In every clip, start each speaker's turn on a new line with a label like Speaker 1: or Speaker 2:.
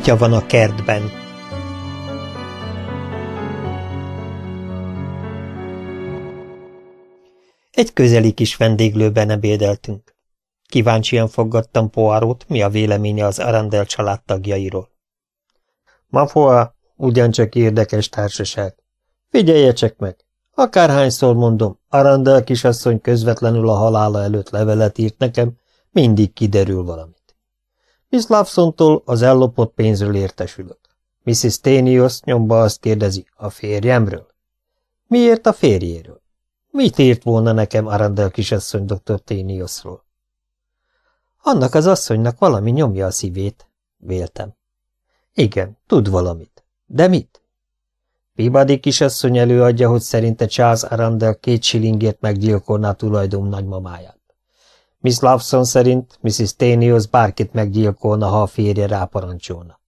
Speaker 1: kutya van a kertben. Egy közeli kis vendéglőben ebédeltünk. Kíváncsian foggattam poárót, mi a véleménye az Arandel családtagjairól. Mafoa, ugyancsak érdekes társaság. Figyeljetek meg! Akárhányszor mondom, Arandel kisasszony közvetlenül a halála előtt levelet írt nekem, mindig kiderül valami. Iszlavszontól az ellopott pénzről értesülök. Mrs. Tenios nyomba azt kérdezi, a férjemről? Miért a férjéről? Mit írt volna nekem Arandel kisasszony dr. Téniosról? Annak az asszonynak valami nyomja a szívét, véltem. Igen, tud valamit. De mit? Pibadi kisasszony előadja, hogy szerinte Charles Arandel két silingért meggyilkolná tulajdon nagymamáját. Miss Lawson szerint Mrs. Tenius bárkit meggyilkolna, ha a férje ráparancsolna.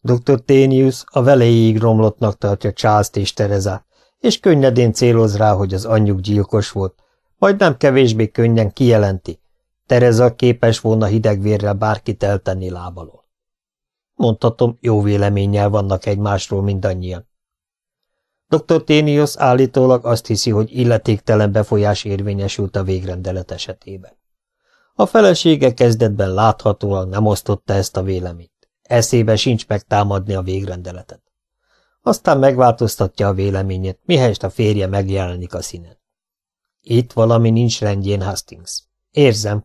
Speaker 1: Dr. Tenius a velejéig romlottnak tartja Charles-t és Terezát, és könnyedén céloz rá, hogy az anyjuk gyilkos volt, majd nem kevésbé könnyen kijelenti. Tereza képes volna hidegvérrel bárkit eltenni lábalól. Mondhatom, jó véleménnyel vannak egymásról mindannyian. Dr. Ténios állítólag azt hiszi, hogy illetéktelen befolyás érvényesült a végrendelet esetében. A felesége kezdetben láthatóan nem osztotta ezt a véleményt. Eszébe sincs megtámadni a végrendeletet. Aztán megváltoztatja a véleményét, mihelyest a férje megjelenik a színen. Itt valami nincs rendjén, Hastings. Érzem.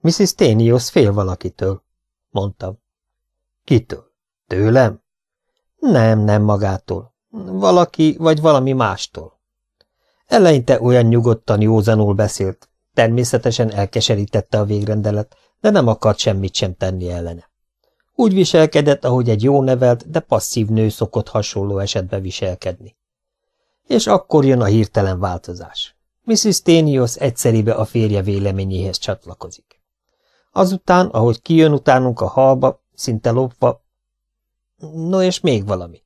Speaker 1: Mrs. Ténios fél valakitől, mondtam. Kitől? Tőlem? Nem, nem magától. Valaki vagy valami mástól. Eleinte olyan nyugodtan, józanul beszélt. Természetesen elkeserítette a végrendelet, de nem akart semmit sem tenni ellene. Úgy viselkedett, ahogy egy jó nevelt, de passzív nő szokott hasonló esetben viselkedni. És akkor jön a hirtelen változás. Mrs. Tenios egyszerébe a férje véleményéhez csatlakozik. Azután, ahogy kijön utánunk a halba, szinte lopva, no és még valami.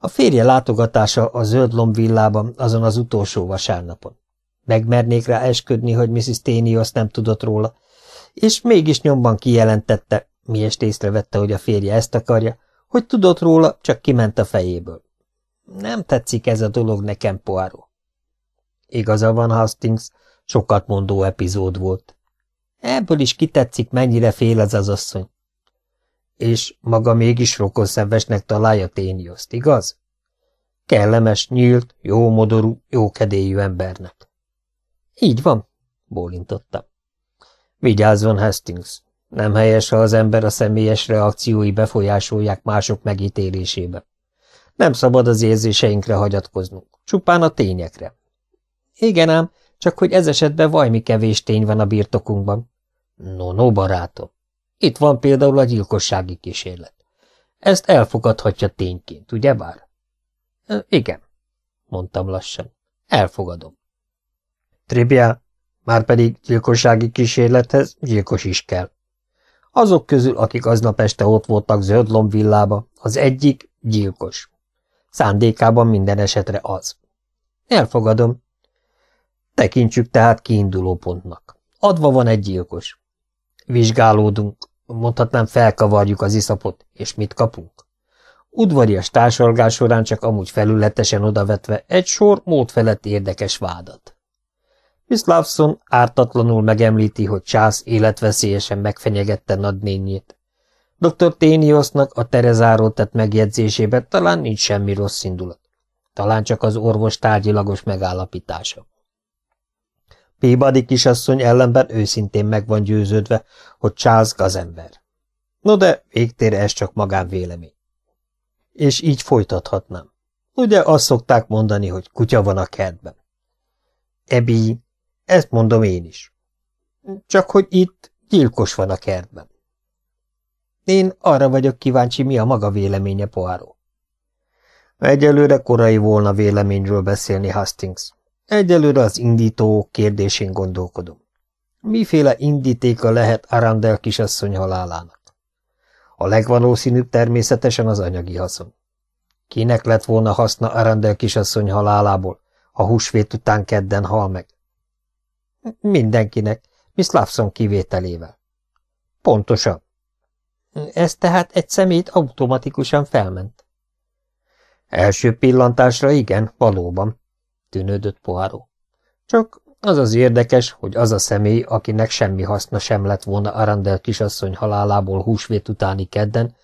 Speaker 1: A férje látogatása a zöld lombvillában azon az utolsó vasárnapon. Megmernék rá esködni, hogy Mrs. Téni azt nem tudott róla, és mégis nyomban kijelentette, miért észrevette, hogy a férje ezt akarja, hogy tudott róla, csak kiment a fejéből. Nem tetszik ez a dolog nekem, Poirot. Igaza van, Hastings, sokat mondó epizód volt. Ebből is kitetszik, mennyire fél ez az asszony. És maga mégis rokonszenvesnek találja Ténioszt, igaz? Kellemes, nyílt, jó modorú, jókedélyű embernek. Így van, bólintottam. Vigyázzon, Hastings! Nem helyes, ha az ember a személyes reakciói befolyásolják mások megítélésébe. Nem szabad az érzéseinkre hagyatkoznunk, csupán a tényekre. Igen ám, csak hogy ez esetben vajmi kevés tény van a birtokunkban. No, no, barátom. Itt van például a gyilkossági kísérlet. Ezt elfogadhatja tényként, ugye? bár? Igen, mondtam lassan. Elfogadom. Tribiá, már pedig gyilkossági kísérlethez gyilkos is kell. Azok közül, akik aznap este ott voltak zöld villába, az egyik gyilkos. Szándékában minden esetre az. Elfogadom. Tekintsük tehát kiinduló pontnak. Adva van egy gyilkos. Vizsgálódunk, mondhatnám felkavarjuk az iszapot, és mit kapunk? Udvarias társalgás során csak amúgy felületesen odavetve egy sor mód felett érdekes vádat. Viszlávszon ártatlanul megemlíti, hogy Csász életveszélyesen megfenyegette nagynényét. Dr. Téniosznak a Terezáról tett megjegyzésében talán nincs semmi rossz indulat. Talán csak az orvos tárgyilagos megállapítása. Peabody kisasszony ellenben őszintén meg van győződve, hogy Charles gazember. No de végtére ez csak magán vélemény. És így folytathatnám. Ugye azt szokták mondani, hogy kutya van a kertben. Ebi, ezt mondom én is. Csak hogy itt gyilkos van a kertben. Én arra vagyok kíváncsi, mi a maga véleménye poáró. Egyelőre korai volna véleményről beszélni, Hastings. Egyelőre az indító kérdésén gondolkodom. Miféle indítéka lehet Arandel kisasszony halálának? A legvalószínűbb természetesen az anyagi haszon. Kinek lett volna haszna Arandel kisasszony halálából, ha húsvét után kedden hal meg? Mindenkinek, Miss Lapson kivételével. Pontosan. Ez tehát egy szemét automatikusan felment. Első pillantásra igen, valóban, tűnődött poháró. Csak az az érdekes, hogy az a személy, akinek semmi haszna sem lett volna Arandel kisasszony halálából húsvét utáni kedden,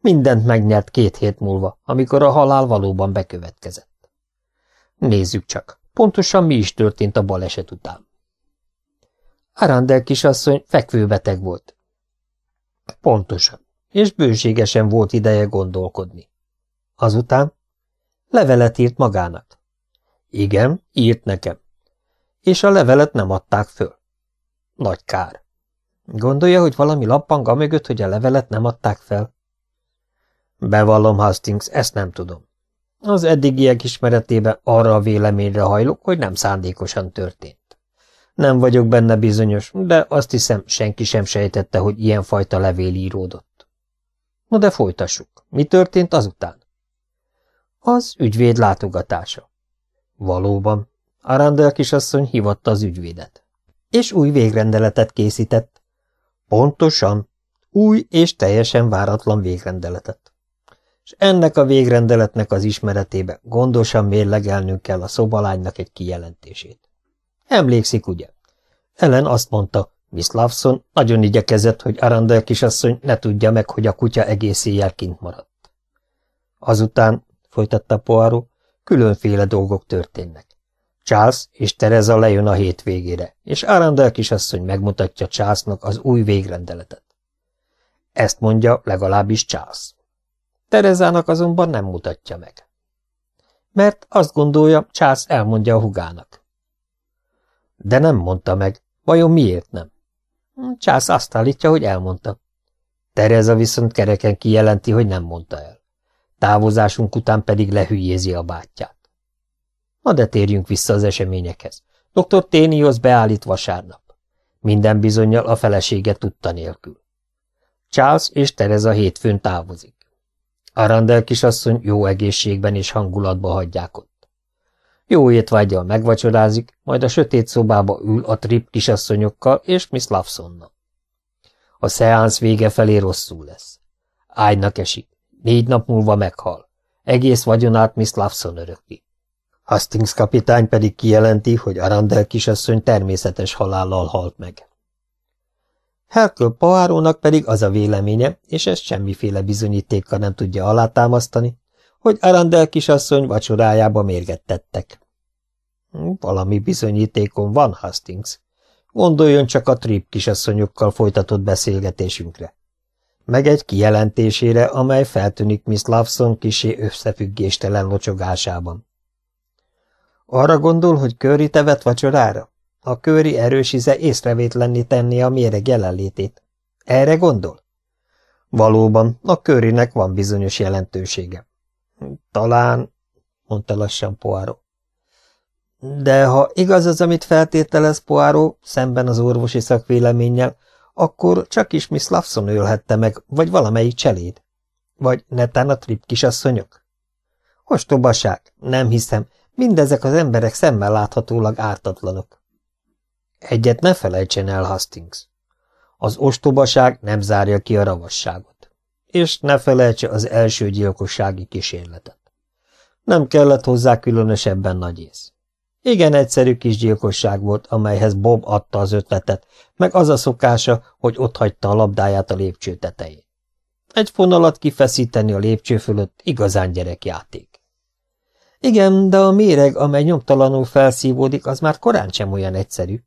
Speaker 1: mindent megnyert két hét múlva, amikor a halál valóban bekövetkezett. Nézzük csak, pontosan mi is történt a baleset után. Arandel kisasszony fekvőbeteg volt. Pontosan, és bőségesen volt ideje gondolkodni. Azután levelet írt magának. Igen, írt nekem. És a levelet nem adták föl. Nagy kár. Gondolja, hogy valami lappang mögött, hogy a levelet nem adták fel? Bevallom, Hastings, ezt nem tudom. Az eddigiek ismeretében arra a véleményre hajlok, hogy nem szándékosan történt. Nem vagyok benne bizonyos, de azt hiszem, senki sem sejtette, hogy ilyenfajta levél íródott. Na de folytassuk. Mi történt azután? Az ügyvéd látogatása. Valóban. Arandel kisasszony hivatta az ügyvédet. És új végrendeletet készített. Pontosan. Új és teljesen váratlan végrendeletet. És ennek a végrendeletnek az ismeretébe gondosan mérlegelnünk kell a szobalánynak egy kijelentését. Emlékszik, ugye? Ellen azt mondta, Miss Lawson nagyon igyekezett, hogy Arandel kisasszony ne tudja meg, hogy a kutya egész éjjel kint maradt. Azután, folytatta Poirot, Különféle dolgok történnek. Charles és Tereza lejön a hétvégére, és Arandel kisasszony megmutatja Charlesnak az új végrendeletet. Ezt mondja legalábbis Charles. Terezának azonban nem mutatja meg. Mert azt gondolja, Charles elmondja a hugának. De nem mondta meg. Vajon miért nem? Hm, Charles azt állítja, hogy elmondta. Tereza viszont kereken kijelenti, hogy nem mondta el. Távozásunk után pedig lehülyézi a bátyját. Na de térjünk vissza az eseményekhez. Dr. Ténihoz beállít vasárnap. Minden bizonyal a felesége tudta nélkül. Charles és Tereza hétfőn távozik. A Randel kisasszony jó egészségben és hangulatba hagyják ott. Jó étvágyjal megvacsorázik, majd a sötét szobába ül a trip kisasszonyokkal és Miss Lawsonnal. A szeánsz vége felé rosszul lesz. Ágynak esik, Négy nap múlva meghal. Egész vagyonát Miss Lawson örökli. Hastings kapitány pedig kijelenti, hogy Arandel kisasszony természetes halállal halt meg. Herkül Poárónak pedig az a véleménye, és ezt semmiféle bizonyítékkal nem tudja alátámasztani, hogy Arandel kisasszony vacsorájába mérget tettek. Hm, valami bizonyítékon van, Hastings. Gondoljon csak a trip kisasszonyokkal folytatott beszélgetésünkre meg egy kijelentésére, amely feltűnik Miss Lawson kisé összefüggéstelen locsogásában. Arra gondol, hogy Köri tevet vacsorára? A Köri erős íze észrevétlenni tenni a méreg jelenlétét. Erre gondol? Valóban, a Körinek van bizonyos jelentősége. Talán, mondta lassan poáró. De ha igaz az, amit feltételez poáró, szemben az orvosi szakvéleménnyel, akkor csak is Miss Lawson ölhette meg, vagy valamelyik cseléd. Vagy netán a trip kisasszonyok? Ostobaság, nem hiszem, mindezek az emberek szemmel láthatólag ártatlanok. Egyet ne felejtsen el, Hastings. Az ostobaság nem zárja ki a ravasságot. És ne felejtse az első gyilkossági kísérletet. Nem kellett hozzá különösebben nagy ész. Igen egyszerű kis gyilkosság volt, amelyhez Bob adta az ötletet, meg az a szokása, hogy hagyta a labdáját a lépcső tetején. Egy fonalat kifeszíteni a lépcső fölött igazán gyerekjáték. Igen, de a méreg, amely nyomtalanul felszívódik, az már korán sem olyan egyszerű.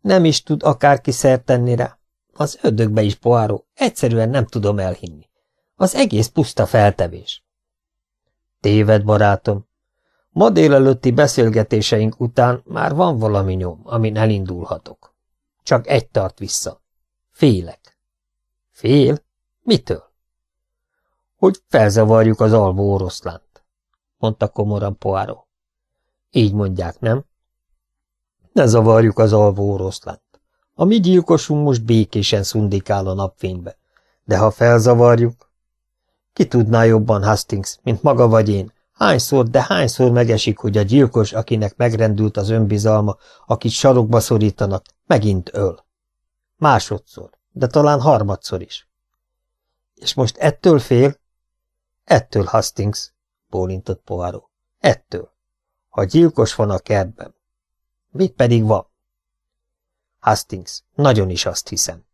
Speaker 1: Nem is tud akárki szert tenni rá. Az ördögbe is poáró, egyszerűen nem tudom elhinni. Az egész puszta feltevés. Téved, barátom, Ma délelőtti beszélgetéseink után már van valami nyom, amin elindulhatok. Csak egy tart vissza. Félek. Fél? Mitől? Hogy felzavarjuk az alvó oroszlánt, mondta komoran Poáró. Így mondják, nem? Ne zavarjuk az alvó oroszlánt. A mi gyilkosunk most békésen szundikál a napfénybe. De ha felzavarjuk... Ki tudná jobban, Hastings, mint maga vagy én, Hányszor, de hányszor megesik, hogy a gyilkos, akinek megrendült az önbizalma, akit sarokba szorítanak, megint öl. Másodszor, de talán harmadszor is. És most ettől fél? Ettől, Hastings, bólintott Poirot. Ettől. Ha gyilkos van a kertben. Mit pedig van? Hastings, nagyon is azt hiszem.